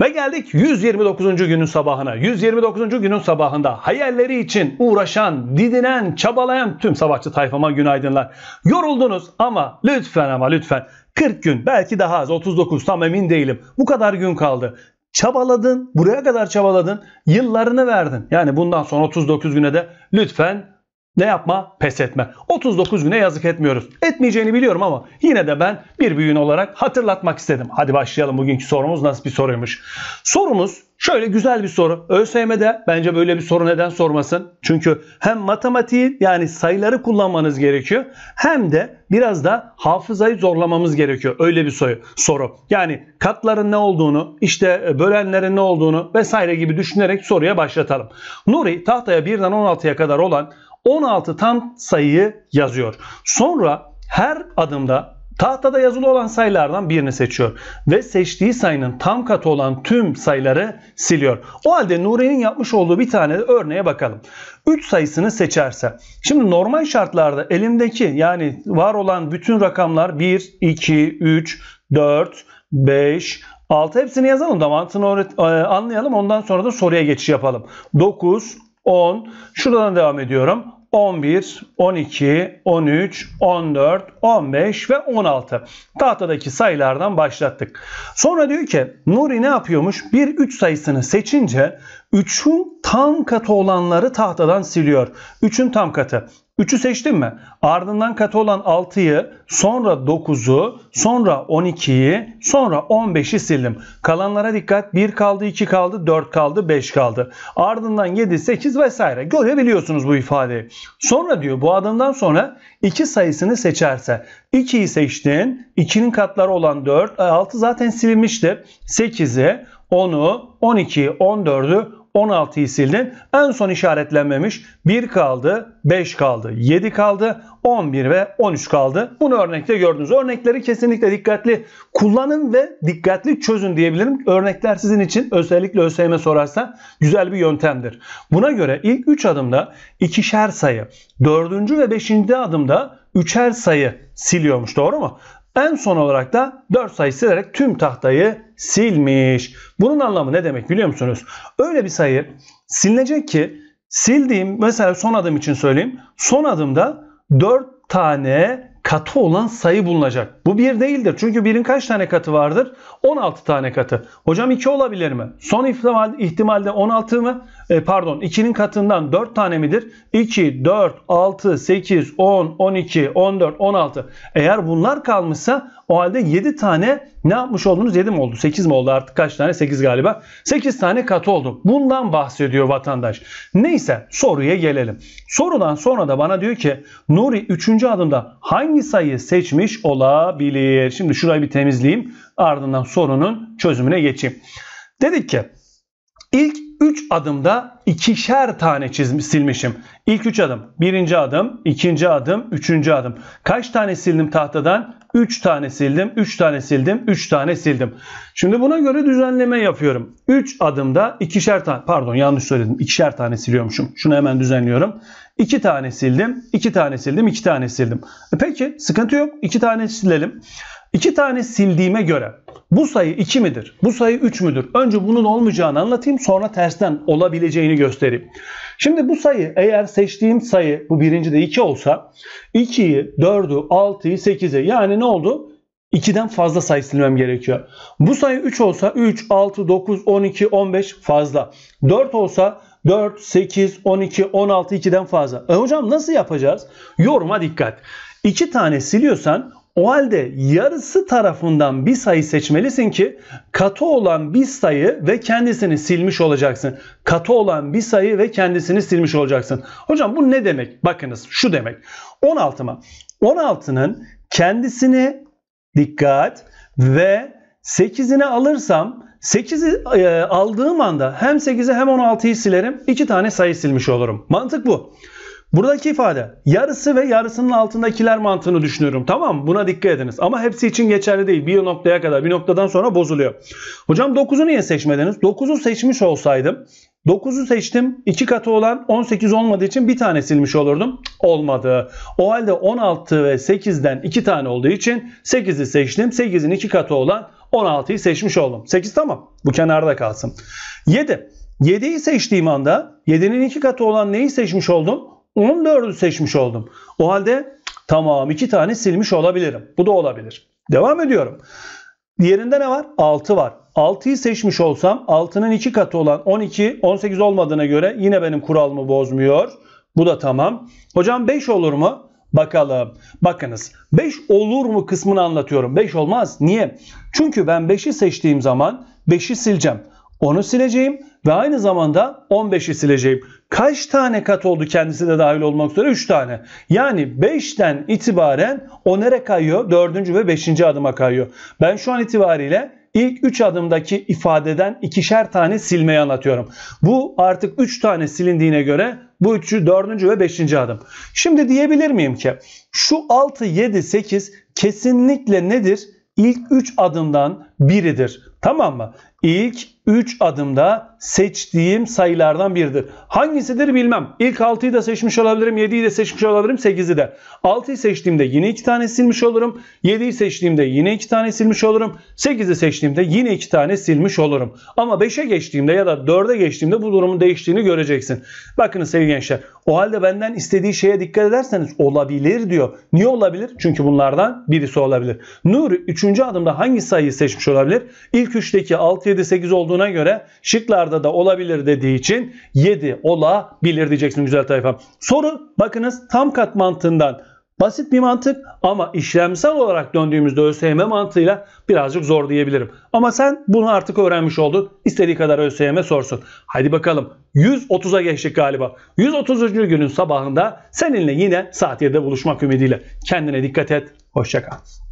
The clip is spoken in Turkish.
Ve geldik 129. günün sabahına. 129. günün sabahında hayalleri için uğraşan, didinen, çabalayan tüm savaşçı tayfama günaydınlar. Yoruldunuz ama lütfen ama lütfen 40 gün belki daha az 39 tam emin değilim. Bu kadar gün kaldı. Çabaladın, buraya kadar çabaladın, yıllarını verdin. Yani bundan sonra 39 güne de lütfen ne yapma? Pes etme. 39 güne yazık etmiyoruz. Etmeyeceğini biliyorum ama yine de ben bir büyüğün olarak hatırlatmak istedim. Hadi başlayalım bugünkü sorumuz nasıl bir soruymuş. Sorumuz şöyle güzel bir soru. ÖSYM'de bence böyle bir soru neden sormasın? Çünkü hem matematiği yani sayıları kullanmanız gerekiyor hem de biraz da hafızayı zorlamamız gerekiyor. Öyle bir soru. soru. Yani katların ne olduğunu, işte e, bölenlerin ne olduğunu vesaire gibi düşünerek soruya başlatalım. Nuri tahtaya 1'den 16'ya kadar olan 16 tam sayıyı yazıyor. Sonra her adımda tahtada yazılı olan sayılardan birini seçiyor ve seçtiği sayının tam katı olan tüm sayıları siliyor. O halde Nuri'nin yapmış olduğu bir tane örneğe bakalım. 3 sayısını seçerse. Şimdi normal şartlarda elimdeki yani var olan bütün rakamlar 1, 2, 3, 4, 5, 6 hepsini yazalım da mantığını e, anlayalım. Ondan sonra da soruya geçiş yapalım. 9, 10. Şuradan devam ediyorum. 11, 12, 13, 14, 15 ve 16. Tahtadaki sayılardan başlattık. Sonra diyor ki Nuri ne yapıyormuş? Bir 3 sayısını seçince 3'ün tam katı olanları tahtadan siliyor. 3'ün tam katı 3'ü seçtim mi? Ardından katı olan 6'yı, sonra 9'u, sonra 12'yi, sonra 15'i sildim. Kalanlara dikkat. 1 kaldı, 2 kaldı, 4 kaldı, 5 kaldı. Ardından 7, 8 vesaire. Görebiliyorsunuz bu ifadeyi. Sonra diyor bu adımdan sonra 2 sayısını seçerse. 2'yi seçtin. 2'nin katları olan 4, 6 e, zaten silinmişti. 8'i, 10'u, 12'yi, 14'ü, 16'yı sildin. En son işaretlenmemiş 1 kaldı, 5 kaldı, 7 kaldı, 11 ve 13 kaldı. Bunu örnekte gördünüz. Örnekleri kesinlikle dikkatli kullanın ve dikkatli çözün diyebilirim. Örnekler sizin için özellikle ÖSYM sorarsa güzel bir yöntemdir. Buna göre ilk 3 adımda ikişer sayı, dördüncü ve beşinci adımda üçer sayı siliyormuş doğru mu? En son olarak da 4 sayı silerek tüm tahtayı silmiş. Bunun anlamı ne demek biliyor musunuz? Öyle bir sayı silinecek ki sildiğim mesela son adım için söyleyeyim. Son adımda 4 tane katı olan sayı bulunacak. Bu bir değildir. Çünkü birin kaç tane katı vardır? 16 tane katı. Hocam 2 olabilir mi? Son ihtimal, ihtimalde 16 mı? E, pardon 2'nin katından 4 tane midir? 2, 4, 6, 8, 10, 12, 14, 16. Eğer bunlar kalmışsa o halde 7 tane ne yapmış oldunuz? 7 mi oldu? 8 mi oldu artık? Kaç tane? 8 galiba. 8 tane katı oldu. Bundan bahsediyor vatandaş. Neyse soruya gelelim. Sorudan sonra da bana diyor ki Nuri 3. adımda hangi sayı seçmiş olabilir? Şimdi şurayı bir temizleyeyim. Ardından sorunun çözümüne geçeyim. Dedik ki ilk 3 adımda ikişer tane çizmiş, silmişim. İlk 3 adım. Birinci adım, ikinci adım, üçüncü adım. Kaç tane sildim tahtadan? 3 tane sildim, 3 tane sildim, 3 tane sildim. Şimdi buna göre düzenleme yapıyorum. 3 adımda ikişer tane, pardon yanlış söyledim. ikişer tane siliyormuşum. Şunu hemen düzenliyorum. 2 tane sildim, 2 tane sildim, 2 tane sildim. E peki sıkıntı yok. 2 tane silelim. İki tane sildiğime göre bu sayı 2 midir? Bu sayı 3 müdür? Önce bunun olmayacağını anlatayım sonra tersten olabileceğini göstereyim. Şimdi bu sayı eğer seçtiğim sayı bu birinci de 2 olsa 2'yi, 4'ü, 6'yı, 8'i yani ne oldu? 2'den fazla sayı silmem gerekiyor. Bu sayı 3 olsa 3, 6, 9, 12, 15 fazla. 4 olsa 4, 8, 12, 16, 2'den fazla. E hocam nasıl yapacağız? Yoruma dikkat. 2 tane siliyorsan o halde yarısı tarafından bir sayı seçmelisin ki katı olan bir sayı ve kendisini silmiş olacaksın. Katı olan bir sayı ve kendisini silmiş olacaksın. Hocam bu ne demek? Bakınız şu demek. 16'ma. 16'nın kendisini dikkat ve 8'ini alırsam 8'i e, aldığım anda hem 8'i hem 16'yı silerim. 2 tane sayı silmiş olurum. Mantık bu. Buradaki ifade yarısı ve yarısının altındakiler mantığını düşünüyorum. Tamam Buna dikkat ediniz. Ama hepsi için geçerli değil. Bir noktaya kadar bir noktadan sonra bozuluyor. Hocam 9'u niye seçmediniz? 9'u seçmiş olsaydım 9'u seçtim. 2 katı olan 18 olmadığı için bir tane silmiş olurdum. Olmadı. O halde 16 ve 8'den 2 tane olduğu için 8'i seçtim. 8'in 2 katı olan 16'yı seçmiş oldum. 8 tamam. Bu kenarda kalsın. 7. 7'yi seçtiğim anda 7'nin 2 katı olan neyi seçmiş oldum? 14'ü seçmiş oldum. O halde tamam 2 tane silmiş olabilirim. Bu da olabilir. Devam ediyorum. Diğerinde ne var? 6 var. 6'yı seçmiş olsam 6'nın 2 katı olan 12, 18 olmadığına göre yine benim kuralımı bozmuyor. Bu da tamam. Hocam 5 olur mu? Bakalım. Bakınız 5 olur mu kısmını anlatıyorum. 5 olmaz. Niye? Çünkü ben 5'i seçtiğim zaman 5'i sileceğim. Onu sileceğim ve aynı zamanda 15'i sileceğim. Kaç tane kat oldu kendisi de dahil olmak üzere? 3 tane. Yani 5'ten itibaren o nere kayıyor? 4. ve 5. adıma kayıyor. Ben şu an itibariyle ilk 3 adımdaki ifadeden ikişer tane silmeyi anlatıyorum. Bu artık 3 tane silindiğine göre bu üçü dördüncü ve beşinci adım. Şimdi diyebilir miyim ki şu 6, 7, 8 kesinlikle nedir? İlk 3 adımdan biridir. Tamam mı? İlk 3 adımda seçtiğim sayılardan biridir. Hangisidir bilmem. İlk 6'yı da seçmiş olabilirim, 7'yi de seçmiş olabilirim, 8'i de. 6'yı seçtiğimde yine 2 tane silmiş olurum. 7'yi seçtiğimde yine 2 tane silmiş olurum. 8'i seçtiğimde yine 2 tane silmiş olurum. Ama 5'e geçtiğimde ya da 4'e geçtiğimde bu durumun değiştiğini göreceksin. Bakın sevgili gençler. O halde benden istediği şeye dikkat ederseniz olabilir diyor. Niye olabilir? Çünkü bunlardan birisi olabilir. Nur 3. adımda hangi sayıyı seçmiş olabilir. İlk üçteki 6, 7, 8 olduğuna göre şıklarda da olabilir dediği için 7 olabilir diyeceksin güzel tayfam. Soru bakınız tam kat mantığından Basit bir mantık ama işlemsel olarak döndüğümüzde ÖSYM mantığıyla birazcık zor diyebilirim. Ama sen bunu artık öğrenmiş oldun. İstediği kadar ÖSYM sorsun. Hadi bakalım 130'a geçtik galiba. 130. günün sabahında seninle yine saat 7'de buluşmak ümidiyle. Kendine dikkat et. Hoşçakal.